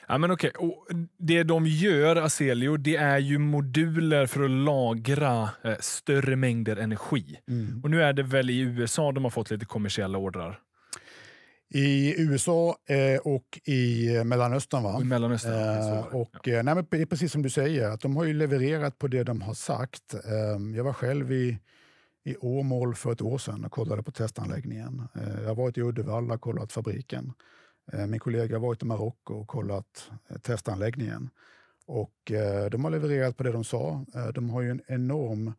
Ja, men okej. Okay. det de gör, Aselio, det är ju moduler för att lagra eh, större mängder energi. Mm. Och Nu är det väl i USA de har fått lite kommersiella ordrar? I USA eh, och i Mellanöstern. Va? I Mellanöstern eh, och, ja. Eh, nej, men det är precis som du säger, att de har levererat på det de har sagt. Ehm, jag var själv i, i Åmål för ett år sedan och kollade på testanläggningen. Eh, jag har varit i Uddevalla och kollat fabriken. Eh, min kollega har varit i Marocko och kollat eh, testanläggningen och eh, de har levererat på det de sa. De har ju en enorm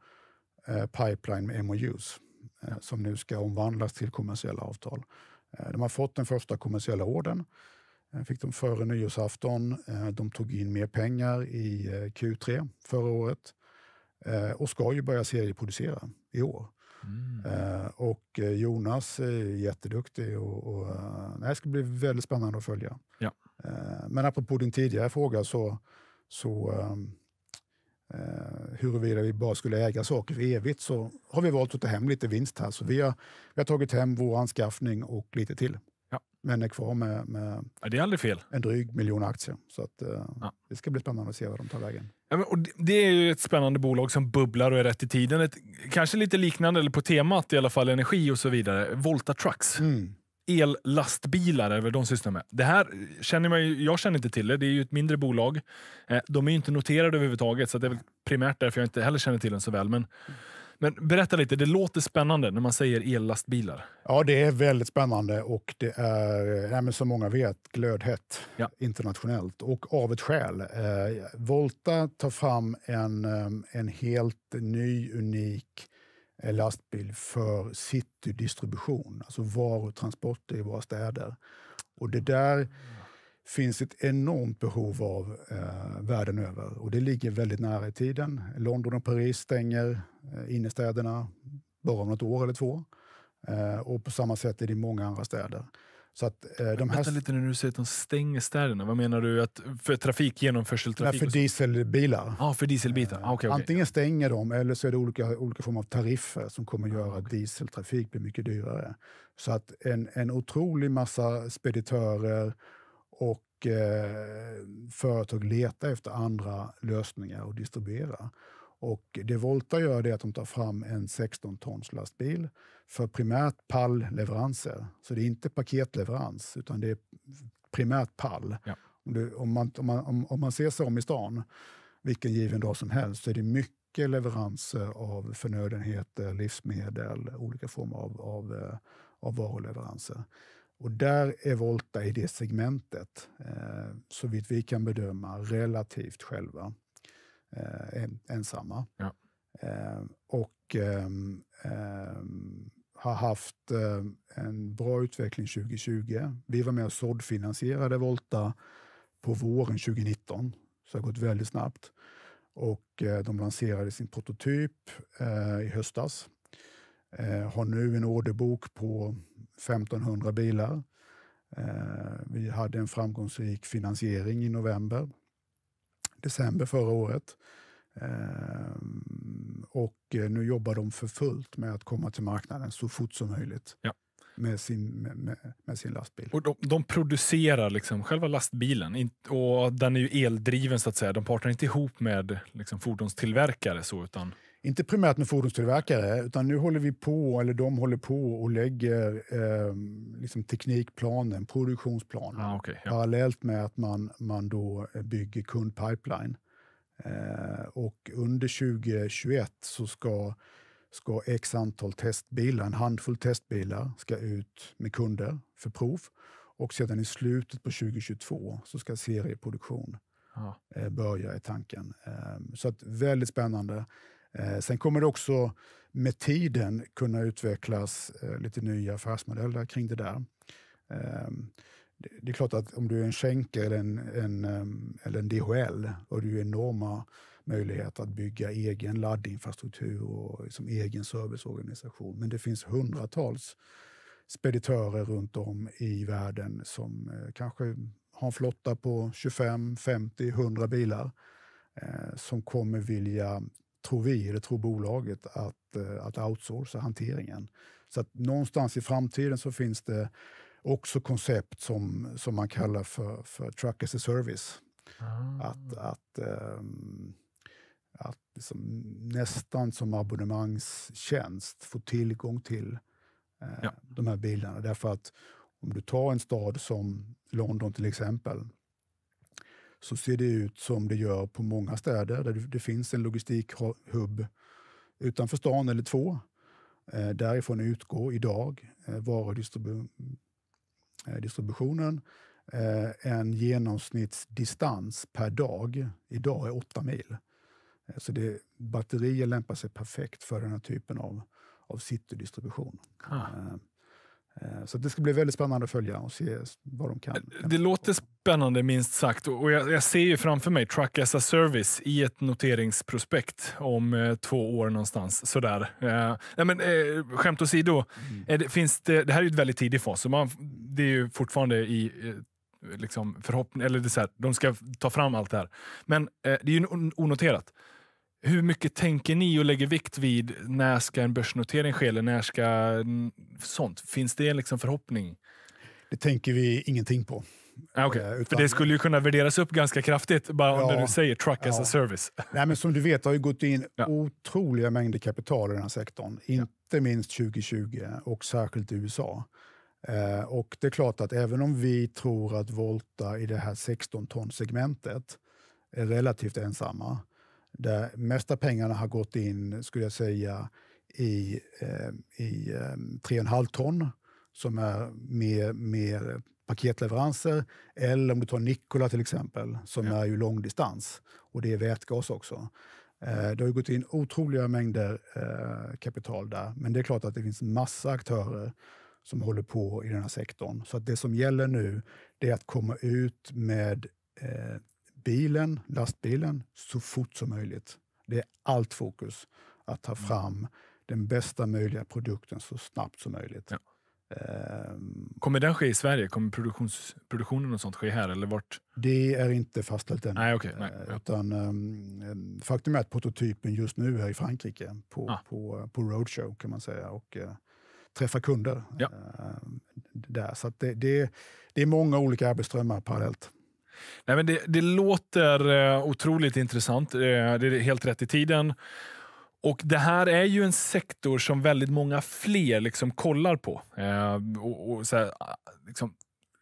pipeline med MOUs som nu ska omvandlas till kommersiella avtal. De har fått den första kommersiella ordern. Fick de före nyårsafton. De tog in mer pengar i Q3 förra året och ska ju börja serieproducera i år. Mm. Eh, och eh, Jonas är jätteduktig. Och, och, eh, det ska bli väldigt spännande att följa. Ja. Eh, men apropå din tidigare fråga så, så ehm, eh, huruvida vi bara skulle äga saker för evigt så har vi valt att ta hem lite vinst här. Så vi har, vi har tagit hem vår anskaffning och lite till men är kvar med, med ja, det är aldrig fel. en dryg miljon aktier. Så att, eh, ja. Det ska bli spännande att se vad de tar vägen. Ja, och det är ju ett spännande bolag som bubblar och är rätt i tiden. Ett, kanske lite liknande, eller på temat i alla fall, energi och så vidare. Volta Trucks. Mm. Ellastbilar är de sysslar med. Det här känner man ju, jag känner inte till det. Det är ju ett mindre bolag. Eh, de är ju inte noterade överhuvudtaget, så det är väl primärt därför jag inte heller känner till den så väl. Men men berätta lite, det låter spännande när man säger ellastbilar. Ja, det är väldigt spännande och det är, nej, men som många vet, glödhett ja. internationellt och av ett skäl. Eh, Volta tar fram en, eh, en helt ny, unik lastbil för citydistribution, alltså varutransporter i våra städer. Och det där finns ett enormt behov av eh, världen över och det ligger väldigt nära i tiden. London och Paris stänger eh, innerstäderna bara om något år eller två. Eh, och på samma sätt är det i många andra städer. Så att, eh, de här... Vänta lite nu, när du säger att de stänger städerna. Vad menar du? Att för trafik, genomförseltrafik? Nej, för dieselbilar. Ah, för dieselbilar. Ah, okay, okay. Antingen stänger de eller så är det olika, olika former av tariffer som kommer att göra ah, okay. dieseltrafik blir mycket dyrare. Så att en, en otrolig massa speditörer, och eh, företag letar efter andra lösningar att distribuera. Och det Volta gör är att de tar fram en 16 tons lastbil för primärt pallleveranser. Så det är inte paketleverans, utan det är primärt pall. Ja. Om, du, om, man, om, man, om, om man ser sig om i stan vilken given dag som helst så är det mycket leveranser av förnödenheter, livsmedel, olika former av, av, eh, av varuleveranser. Och där är Volta i det segmentet, eh, så vitt vi kan bedöma, relativt själva eh, ensamma. Ja. Eh, och ehm, ehm, har haft eh, en bra utveckling 2020. Vi var med och såddfinansierade Volta på våren 2019, så det har gått väldigt snabbt. Och eh, de lanserade sin prototyp eh, i höstas Eh, har nu en orderbok på 1500 bilar. Eh, vi hade en framgångsrik finansiering i november, december förra året. Eh, och eh, nu jobbar de för fullt med att komma till marknaden så fort som möjligt. Ja. Med sin, med, med, sin lastbil. Och de, de producerar liksom själva lastbilen och den är ju eldriven så att säga. De partnerar inte ihop med liksom, fordonstillverkare så utan inte primärt med fordonstillverkare, utan nu håller vi på, eller de håller på och lägger eh, liksom teknikplanen, produktionsplanen, ah, okay, ja. parallellt med att man, man då bygger kundpipeline. Eh, och under 2021 så ska, ska x antal testbilar, en handfull testbilar, ska ut med kunder för prov. Och sedan i slutet på 2022 så ska serieproduktion ah. eh, börja, i tanken. Ehm, så att, väldigt spännande. Eh, sen kommer det också med tiden kunna utvecklas eh, lite nya affärsmodeller kring det där. Ehm, det är klart att om du är en skänker eller en, en, ehm, eller en DHL har du enorma möjligheter att bygga egen laddinfrastruktur och som liksom egen serviceorganisation. Men det finns hundratals speditörer runt om i världen som eh, kanske har en flotta på 25, 50, 100 bilar som kommer vilja tror vi, eller tror bolaget, att, eh, att outsourca hanteringen. Så att någonstans i framtiden så finns det också koncept som, som man kallar för, för truck as a service. Ah. Att, att, um, att liksom nästan som abonnemangstjänst få tillgång till uh, ja. de här bilarna. Därför att om du tar en stad som London till exempel, så ser det ut som det gör på många städer där det finns en logistikhubb utanför stan eller två. Eh, därifrån utgår idag eh, varudistributionen eh, en genomsnittsdistans per dag. Idag är 8 mil. Så det, batterier lämpar sig perfekt för den här typen av, av citydistribution. Ah. Så det ska bli väldigt spännande att följa och se vad de kan. Det låter spännande minst sagt. Och jag, jag, ser ju framför mig Truck as a Service i ett noteringsprospekt om eh, två år någonstans. Sådär. Eh, nej men, eh, skämt åsido, mm. det, finns det, det här är ju ett väldigt tidig fas. Så man, det är ju fortfarande i eh, liksom förhoppning, eller det är här, de ska ta fram allt det här. Men eh, det är ju onoterat. Hur mycket tänker ni och lägger vikt vid när ska en börsnotering ske? Eller när ska sånt? Finns det en liksom förhoppning? Det tänker vi ingenting på. Okay. Eh, utan, För det skulle ju kunna värderas upp ganska kraftigt bara ja, när du säger truck ja. as a service. Nej, men som du vet har ju gått in ja. otroliga mängder kapital i den här sektorn. Inte ja. minst 2020 och särskilt i USA. Eh, och det är klart att även om vi tror att Volta i det här 16 ton segmentet är relativt ensamma, där mesta pengarna har gått in, skulle jag säga, i, eh, i eh, 3,5 ton som är mer, mer paketleveranser eller om du tar Nikola till exempel, som ja. är ju långdistans och det är vätgas också. Eh, det har gått in otroliga mängder eh, kapital där, men det är klart att det finns massa aktörer som håller på i den här sektorn. Så att det som gäller nu, det är att komma ut med eh, bilen, lastbilen, så fort som möjligt. Det är allt fokus att ta mm. fram den bästa möjliga produkten så snabbt som möjligt. Ja. Ehm. Kommer den ske i Sverige? Kommer produktions, produktionen och sånt ske här? Eller vart? Det är inte fastställt än. Nej, okay, nej, utan, um, faktum är att prototypen just nu är i Frankrike på, ah. på, på roadshow kan man säga och eh, träffa kunder ja. Ehm, där. Så det, det, det är många olika arbetsströmmar parallellt. Nej, men det, det låter eh, otroligt intressant. Eh, det är helt rätt i tiden. Och Det här är ju en sektor som väldigt många fler liksom kollar på eh, och, och här, liksom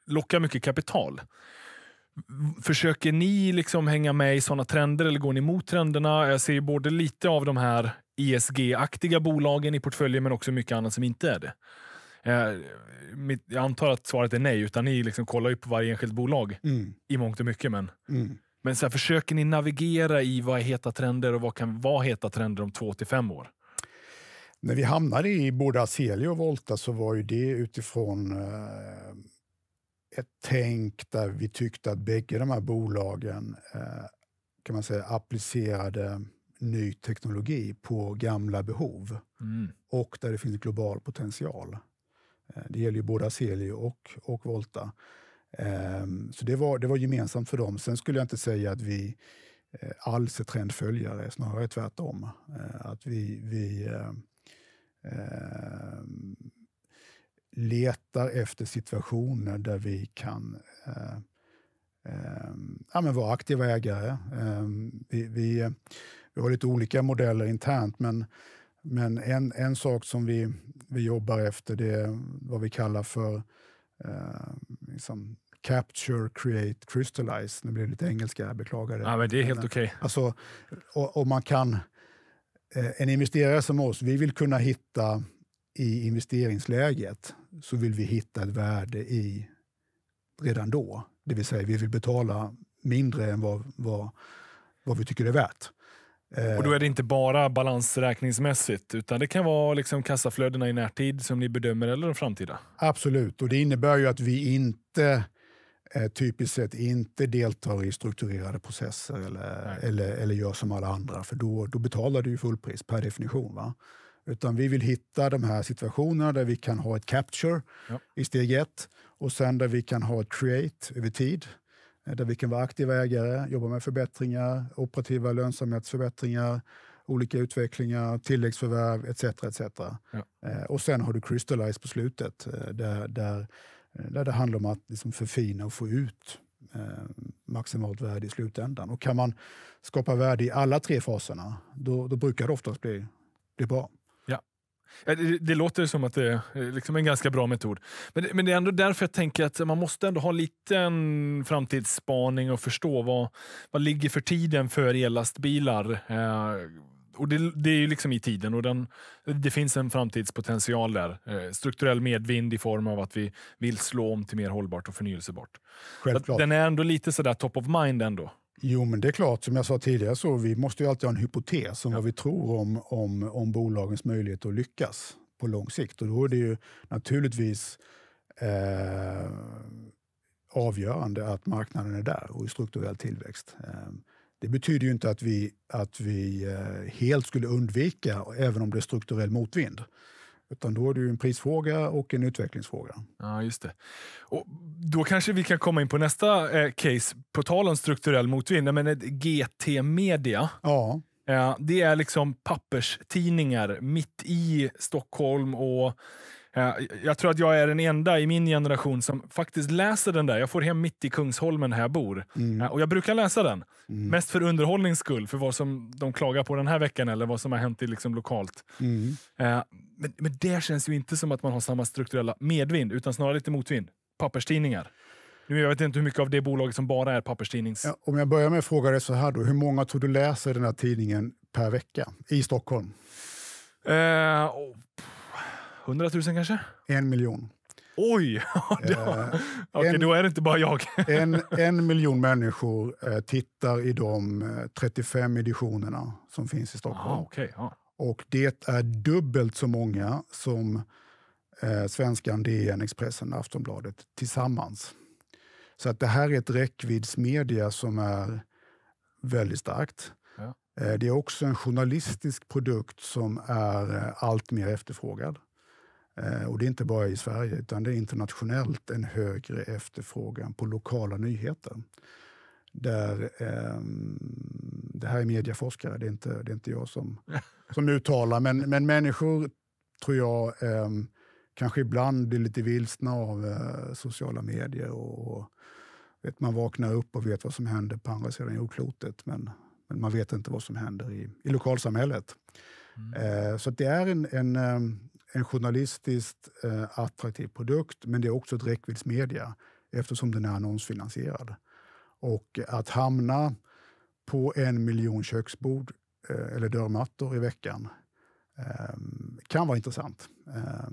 lockar mycket kapital. Försöker ni liksom hänga med i sådana trender eller går ni mot trenderna? Jag ser både lite av de här ESG-aktiga bolagen i portföljen men också mycket annat som inte är det. Eh, jag antar att svaret är nej, utan ni liksom kollar ju på varje enskilt bolag mm. i mångt och mycket. Men... Mm. Men så här, försöker ni navigera i vad är heta trender och vad kan vara heta trender om två till fem år? När vi hamnade i både Aselio och Volta så var ju det utifrån eh, ett tänk där vi tyckte att bägge de här bolagen eh, kan man säga applicerade ny teknologi på gamla behov mm. och där det finns global potential. Eh, det gäller ju både Aselio och, och Volta. Ehm, så det var, det var gemensamt för dem. Sen skulle jag inte säga att vi eh, alls är trendföljare, snarare tvärtom. Eh, att vi, vi eh, letar efter situationer där vi kan eh, eh, ja, men vara aktiva ägare. Ehm, vi, vi, vi, har lite olika modeller internt, men, men en, en sak som vi, vi jobbar efter det är vad vi kallar för eh, liksom Capture, Create, Crystallize. Nu blir det lite engelska, jag beklagar det. Ja, men det är helt eh, okej. Okay. Alltså, och, och, man kan... Eh, en investerare som oss, vi vill kunna hitta i investeringsläget, så vill vi hitta ett värde i redan då. Det vill säga, vi vill betala mindre än vad, vad, vad vi tycker det är värt. Och då är det inte bara balansräkningsmässigt, utan det kan vara liksom kassaflödena i närtid som ni bedömer eller de framtida? Absolut, och det innebär ju att vi inte Eh, typiskt sett inte deltar i strukturerade processer eller, eller, eller gör som alla andra, för då, då betalar du fullpris per definition. Va? Utan vi vill hitta de här situationerna där vi kan ha ett capture ja. i steg ett och sen där vi kan ha ett create över tid. Eh, där vi kan vara aktiva ägare, jobba med förbättringar, operativa lönsamhetsförbättringar, olika utvecklingar, tilläggsförvärv etc. etc. Ja. Eh, och sen har du crystallize på slutet där, där Eh, där det handlar om att liksom förfina och få ut eh, maximalt värde i slutändan. Och kan man skapa värde i alla tre faserna, då, då brukar det oftast bli, bli bra. Ja. Eh, det, det, låter som att det är liksom en ganska bra metod. Men, men det är ändå därför jag tänker att man måste ändå ha en liten framtidsspaning och förstå vad, vad ligger för tiden för ellastbilar. Eh, och det, det är liksom i tiden och den, det finns en framtidspotential där. Eh, strukturell medvind i form av att vi vill slå om till mer hållbart och förnyelsebart. Självklart. Den är ändå lite sådär top of mind ändå. Jo, men det är klart, som jag sa tidigare, så vi måste ju alltid ha en hypotes om ja. vad vi tror om, om, om bolagens möjlighet att lyckas på lång sikt. Och då är det ju naturligtvis eh, avgörande att marknaden är där och i strukturell tillväxt. Eh, det betyder ju inte att vi, att vi eh, helt skulle undvika, även om det är strukturell motvind. Utan då är det en prisfråga och en utvecklingsfråga. Ja, just det. Och då kanske vi kan komma in på nästa eh, case, på tal om strukturell motvind. Men GT Media. Ja. Eh, det är liksom papperstidningar mitt i Stockholm och Eh, jag tror att jag är den enda i min generation som faktiskt läser den där. Jag får hem mitt i Kungsholmen här jag bor. Mm. Eh, och jag brukar läsa den. Mm. Mest för underhållnings skull, för vad som de klagar på den här veckan eller vad som har hänt liksom lokalt. Mm. Eh, men, men det känns ju inte som att man har samma strukturella medvind, utan snarare lite motvind. Papperstidningar. jag vet inte hur mycket av det bolaget som bara är papperstidnings... Ja, om jag börjar med att fråga dig så här då. Hur många tror du läser den här tidningen per vecka i Stockholm? Eh, oh, 100 000 kanske? En miljon. Oj! Eh, okej, okay, då är det inte bara jag. en, en miljon människor eh, tittar i de 35 eh, editionerna som finns i Stockholm. Aha, okay, ja. Och det är dubbelt så många som eh, Svenskan, DN, Expressen och Aftonbladet tillsammans. Så att det här är ett räckviddsmedia som är väldigt starkt. Ja. Eh, det är också en journalistisk produkt som är eh, allt mer efterfrågad. Eh, och det är inte bara i Sverige, utan det är internationellt en högre efterfrågan på lokala nyheter. Där, eh, det här är medieforskare, det är inte, det är inte jag som, som uttalar, men, men människor tror jag eh, kanske ibland blir lite vilsna av eh, sociala medier. Och, och, vet, man vaknar upp och vet vad som händer på andra sidan jordklotet, men, men man vet inte vad som händer i, i lokalsamhället. Mm. Eh, så det är en, en ehm, en journalistiskt eh, attraktiv produkt, men det är också ett räckviddsmedia eftersom den är annonsfinansierad. Och att hamna på en miljon köksbord eh, eller dörrmattor i veckan eh, kan vara intressant. Eh,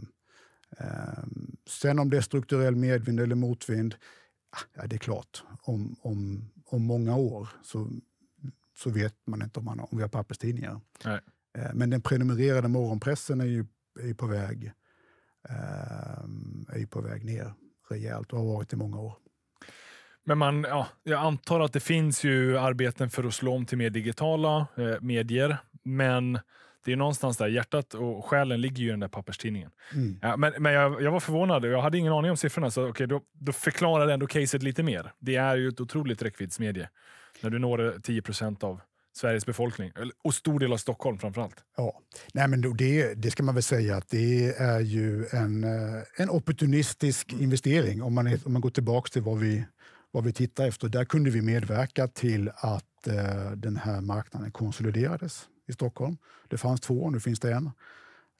eh, sen om det är strukturell medvind eller motvind, ah, ja, det är klart. Om, om, om många år så, så vet man inte om, man, om vi har papperstidningar. Nej. Eh, men den prenumererade morgonpressen är ju är på väg, eh, är på väg ner rejält och har varit i många år. Men man, ja, jag antar att det finns ju arbeten för att slå om till mer digitala eh, medier, men det är någonstans där hjärtat och själen ligger ju i den där papperstidningen. Mm. Ja, men men jag, jag var förvånad. Jag hade ingen aning om siffrorna, så okay, då, då förklarade ändå caset lite mer. Det är ju ett otroligt räckviddsmedie när du når 10 eh, av Sveriges befolkning, och stor del av Stockholm framförallt. Ja, Nej, men det, det ska man väl säga att det är ju en, eh, en opportunistisk investering om man, om man går tillbaka till vad vi, vad vi tittar efter. Där kunde vi medverka till att eh, den här marknaden konsoliderades i Stockholm. Det fanns två, nu finns det en.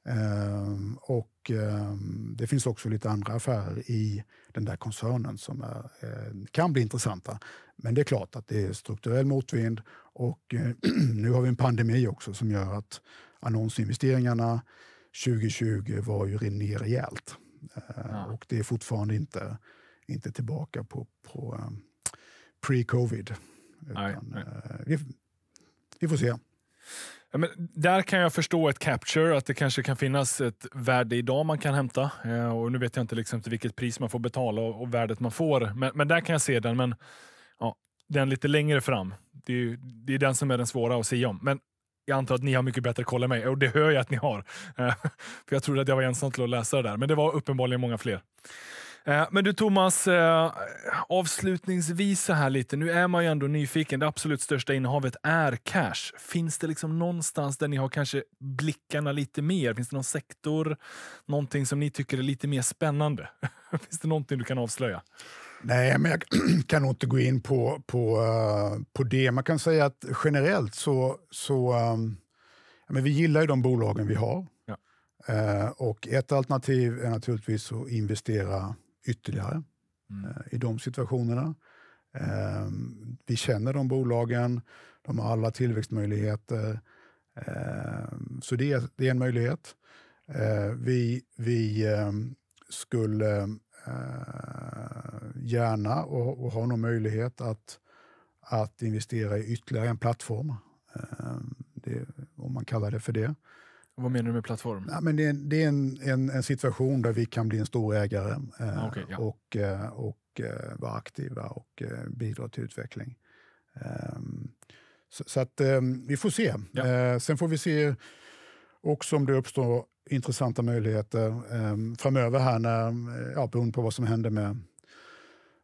Ehm, och ehm, Det finns också lite andra affärer i den där koncernen som är, eh, kan bli intressanta. Men det är klart att det är strukturell motvind och eh, nu har vi en pandemi också som gör att annonsinvesteringarna 2020 var ju ner rejält. Ehm, ja. Och det är fortfarande inte, inte tillbaka på, på pre-covid. Eh, vi, vi får se. Ja, men där kan jag förstå ett capture, att det kanske kan finnas ett värde idag man kan hämta. Eh, och Nu vet jag inte liksom till vilket pris man får betala och, och värdet man får, men, men, där kan jag se den. Men ja, den lite längre fram, det är, ju, det är den som är den svåra att se om. Men jag antar att ni har mycket bättre koll än mig och det hör jag att ni har. Eh, för Jag trodde att jag var ensam till att läsa det där, men det var uppenbarligen många fler. Eh, men du Thomas, eh, avslutningsvis här lite. Nu är man ju ändå nyfiken. Det absolut största innehavet är cash. Finns det liksom någonstans där ni har kanske blickarna lite mer? Finns det någon sektor, någonting som ni tycker är lite mer spännande? Finns det någonting du kan avslöja? Nej, men jag kan nog inte gå in på, på, eh, på det. Man kan säga att generellt så, så ehm, men vi gillar ju de bolagen vi har. Ja. Och ett alternativ är naturligtvis att investera ytterligare mm. Eh, i de situationerna. Ehm, vi känner de bolagen, de har alla tillväxtmöjligheter. Ehm, så det är, det är en möjlighet. Eh, vi, vi ehm, skulle eh, gärna och, och har nog möjlighet att, att investera i ytterligare en plattform. Det, om man kallar det för det. Vad menar du med plattform? Nej, men det är, det är en, en, en, situation där vi kan bli en stor ägare eh, ah, okay, ja. och, eh, och eh, vara aktiva och eh, bidra till utveckling. Um, så, så, att um, vi får se. Ja. Uh, sen får vi se också om det uppstår intressanta möjligheter um, framöver här när, ja, beroende på vad som händer med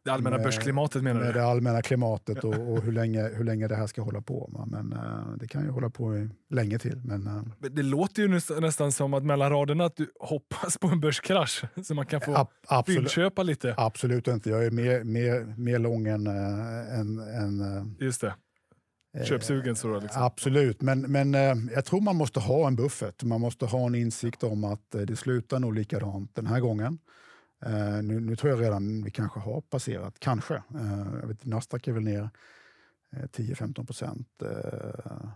det allmänna med, börsklimatet menar du? Med det allmänna klimatet och, och, hur, länge, hur länge det här ska hålla på. Men eh, det kan ju hålla på länge till. Eh. Men, det låter ju nästan, som att mellan raderna att du hoppas på en börskrasch så man kan få ab fyllköpa lite. Absolut inte. Jag är mer, mer, mer lång än... Eh, än, än Just det. Köpsugen så Liksom. Absolut, men, men jag tror man måste ha en buffert. Man måste ha en insikt om att det slutar nog likadant den här gången. Eh, nu, nu, tror jag redan vi kanske har passerat, kanske. Eh, jag vet, Nasdaq är väl ner 10-15 eh, procent. Eh,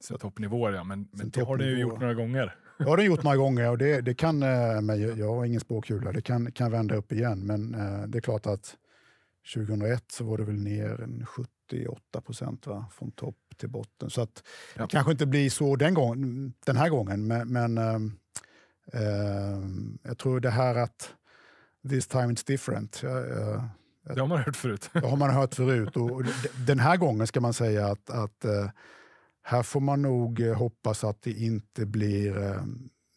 så toppnivåer, ja. Men, men det har den ju gjort några gånger. Det har den gjort några gånger och det, det kan, eh, men jag har ingen spåkula, det kan, kan vända upp igen. Men eh, det är klart att 2001 så var det väl ner 78 procent från topp till botten. Så att ja. det kanske inte blir så den, gång, den här gången, men, men äh, jag tror det här att This time it's different. Jag, det har man hört förut. Det har man hört förut. Och den här gången ska man säga att, att eh, här får man nog eh, hoppas att det inte blir eh,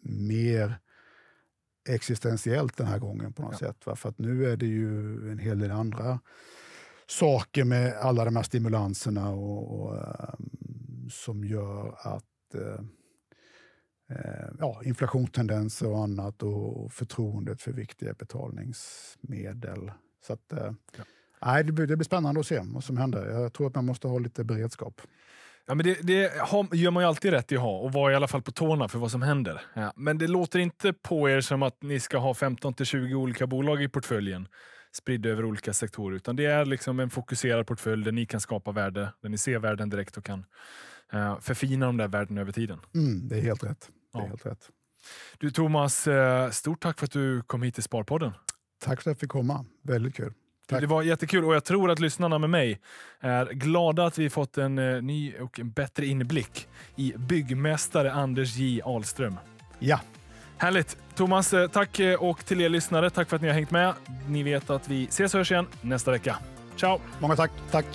mer existentiellt den här gången på något ja. sätt. Va? För att nu är det ju en hel del andra saker med alla de här stimulanserna och, och ehm, som gör att Eh, ja, inflationstendenser och annat och förtroendet för viktiga betalningsmedel. Så att, eh, ja. nej, det, blir, det blir spännande att se vad som händer. Jag tror att man måste ha lite beredskap. Ja, men det, det gör man ju alltid rätt i att ha och vara i alla fall på tårna för vad som händer. Ja. Men det låter inte på er som att ni ska ha 15 till 20 olika bolag i portföljen spridda över olika sektorer, utan det är liksom en fokuserad portfölj där ni kan skapa värde, där ni ser värden direkt och kan eh, förfina de där värdena över tiden. Mm, det är helt rätt. Det är helt rätt. Du Thomas, eh, stort tack för att du kom hit till Sparpodden. Tack för att jag fick komma. Väldigt kul. Tack. Det var jättekul och jag tror att lyssnarna med mig är glada att vi fått en eh, ny och en bättre inblick i byggmästare Anders J Ahlström. Ja. Härligt! Thomas, eh, tack och till er lyssnare, tack för att ni har hängt med. Ni vet att vi ses och hörs igen nästa vecka. Ciao! Många tack! Tack!